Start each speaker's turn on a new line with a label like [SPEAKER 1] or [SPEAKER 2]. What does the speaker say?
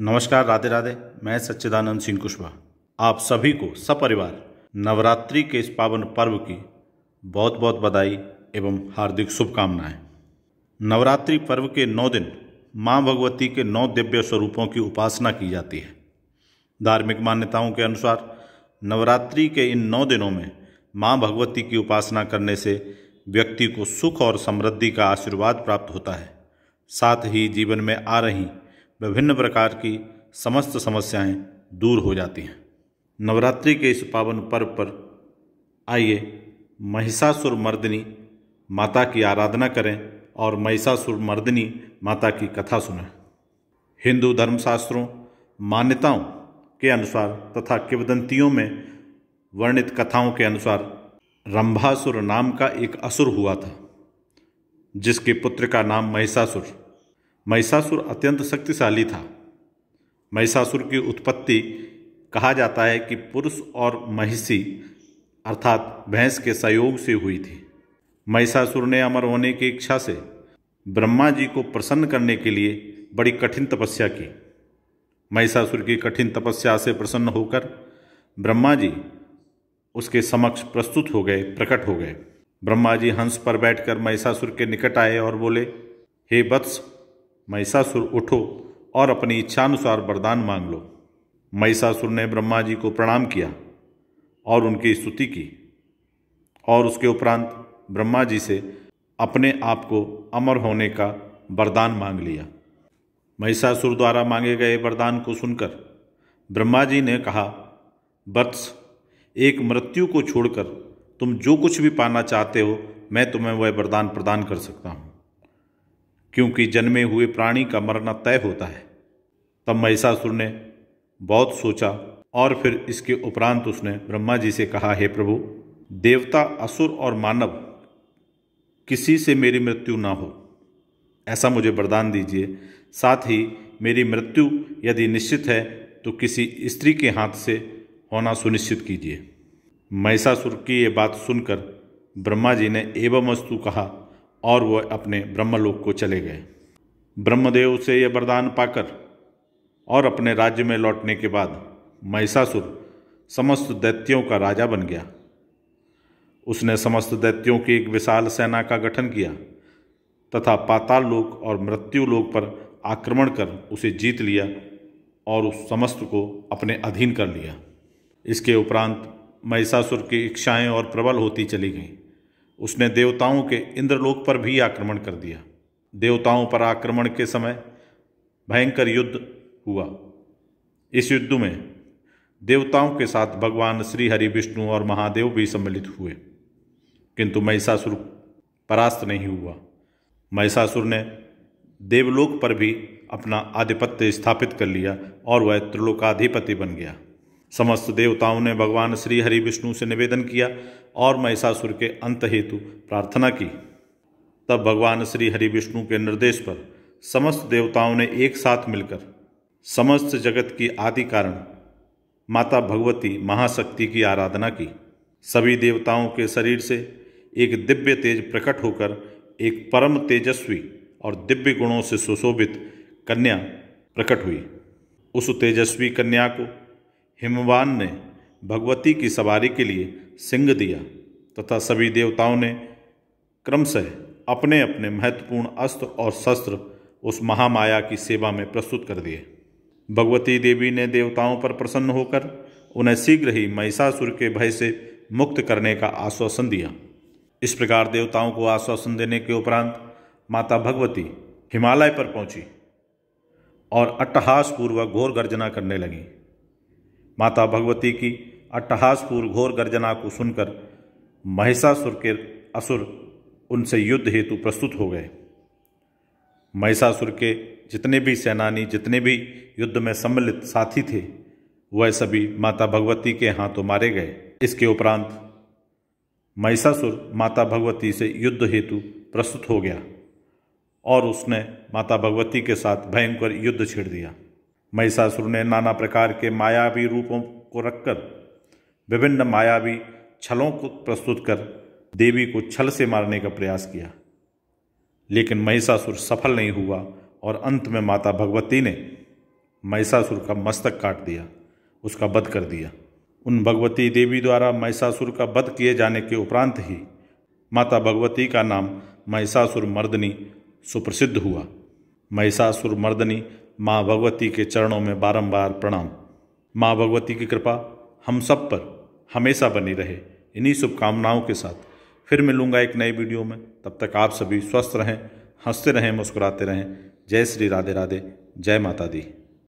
[SPEAKER 1] नमस्कार राधे राधे मैं सच्चिदानंद सिंह कुशवाहा आप सभी को सपरिवार नवरात्रि के इस पावन पर्व की बहुत बहुत बधाई एवं हार्दिक शुभकामनाएं नवरात्रि पर्व के नौ दिन मां भगवती के नौ दिव्य स्वरूपों की उपासना की जाती है धार्मिक मान्यताओं के अनुसार नवरात्रि के इन नौ दिनों में मां भगवती की उपासना करने से व्यक्ति को सुख और समृद्धि का आशीर्वाद प्राप्त होता है साथ ही जीवन में आ रही विभिन्न प्रकार की समस्त समस्याएं दूर हो जाती हैं नवरात्रि के इस पावन पर्व पर आइए महिषासुर मर्दिनी माता की आराधना करें और महिषासुर मर्दिनी माता की कथा सुने हिंदू धर्मशास्त्रों मान्यताओं के अनुसार तथा किवदंतियों में वर्णित कथाओं के अनुसार रंभासुर नाम का एक असुर हुआ था जिसके पुत्र का नाम महिषासुर महिषासुर अत्यंत शक्तिशाली था महिषासुर की उत्पत्ति कहा जाता है कि पुरुष और महिषी अर्थात भैंस के सहयोग से हुई थी महिषासुर ने अमर होने की इच्छा से ब्रह्मा जी को प्रसन्न करने के लिए बड़ी कठिन तपस्या की महिषासुर की कठिन तपस्या से प्रसन्न होकर ब्रह्मा जी उसके समक्ष प्रस्तुत हो गए प्रकट हो गए ब्रह्मा जी हंस पर बैठकर महिषासुर के निकट आए और बोले हे वत्स महिषासुर उठो और अपनी इच्छानुसार वरदान मांग लो महिषासुर ने ब्रह्मा जी को प्रणाम किया और उनकी स्तुति की और उसके उपरांत ब्रह्मा जी से अपने आप को अमर होने का वरदान मांग लिया महिषासुर द्वारा मांगे गए वरदान को सुनकर ब्रह्मा जी ने कहा वत्स एक मृत्यु को छोड़कर तुम जो कुछ भी पाना चाहते हो मैं तुम्हें वह वरदान प्रदान कर सकता हूँ क्योंकि जन्मे हुए प्राणी का मरना तय होता है तब महिषासुर ने बहुत सोचा और फिर इसके उपरांत उसने ब्रह्मा जी से कहा हे प्रभु देवता असुर और मानव किसी से मेरी मृत्यु ना हो ऐसा मुझे वरदान दीजिए साथ ही मेरी मृत्यु यदि निश्चित है तो किसी स्त्री के हाथ से होना सुनिश्चित कीजिए महिषासुर की ये बात सुनकर ब्रह्मा जी ने एवं वस्तु कहा और वह अपने ब्रह्मलोक को चले गए ब्रह्मदेव से यह वरदान पाकर और अपने राज्य में लौटने के बाद महिषासुर समस्त दैत्यों का राजा बन गया उसने समस्त दैत्यों की एक विशाल सेना का गठन किया तथा पाताल लोक और मृत्यु लोक पर आक्रमण कर उसे जीत लिया और उस समस्त को अपने अधीन कर लिया इसके उपरांत महिषासुर की इच्छाएं और प्रबल होती चली गईं उसने देवताओं के इंद्रलोक पर भी आक्रमण कर दिया देवताओं पर आक्रमण के समय भयंकर युद्ध हुआ इस युद्ध में देवताओं के साथ भगवान श्री हरि विष्णु और महादेव भी सम्मिलित हुए किंतु महिषासुर परास्त नहीं हुआ महिषासुर ने देवलोक पर भी अपना आधिपत्य स्थापित कर लिया और वह त्रिलोकाधिपति बन गया समस्त देवताओं ने भगवान श्री हरि विष्णु से निवेदन किया और महिषासुर के अंत हेतु प्रार्थना की तब भगवान श्री हरि विष्णु के निर्देश पर समस्त देवताओं ने एक साथ मिलकर समस्त जगत की आदि कारण माता भगवती महाशक्ति की आराधना की सभी देवताओं के शरीर से एक दिव्य तेज प्रकट होकर एक परम तेजस्वी और दिव्य गुणों से सुशोभित कन्या प्रकट हुई उस तेजस्वी कन्या को हिमवान ने भगवती की सवारी के लिए सिंह दिया तथा सभी देवताओं ने क्रमशः अपने अपने महत्वपूर्ण अस्त्र और शस्त्र उस महामाया की सेवा में प्रस्तुत कर दिए भगवती देवी ने देवताओं पर प्रसन्न होकर उन्हें शीघ्र ही महिषासुर के भय से मुक्त करने का आश्वासन दिया इस प्रकार देवताओं को आश्वासन देने के उपरांत माता भगवती हिमालय पर पहुंची और अट्टहास पूर्वक घोर गर्जना करने लगी माता भगवती की अट्टहासपुर घोर गर्जना को सुनकर महिषासुर के असुर उनसे युद्ध हेतु प्रस्तुत हो गए महिषासुर के जितने भी सेनानी जितने भी युद्ध में सम्मिलित साथी थे वह सभी माता भगवती के हाथों मारे गए इसके उपरांत महिषासुर माता भगवती से युद्ध हेतु प्रस्तुत हो गया और उसने माता भगवती के साथ भयंकर युद्ध छेड़ दिया महिषासुर ने नाना प्रकार के मायावी रूपों को रखकर विभिन्न मायावी छलों को प्रस्तुत कर देवी को छल से मारने का प्रयास किया लेकिन महिषासुर सफल नहीं हुआ और अंत में माता भगवती ने महिषासुर का मस्तक काट दिया उसका वध कर दिया उन भगवती देवी द्वारा महिषासुर का वध किए जाने के उपरांत ही माता भगवती का नाम महिषासुर मर्दनी सुप्रसिद्ध हुआ महिषासुर मर्दनी माँ भगवती के चरणों में बारंबार प्रणाम माँ भगवती की कृपा हम सब पर हमेशा बनी रहे इन्हीं शुभकामनाओं के साथ फिर मिलूँगा एक नए वीडियो में तब तक आप सभी स्वस्थ रहें हंसते रहें मुस्कुराते रहें जय श्री राधे राधे जय माता दी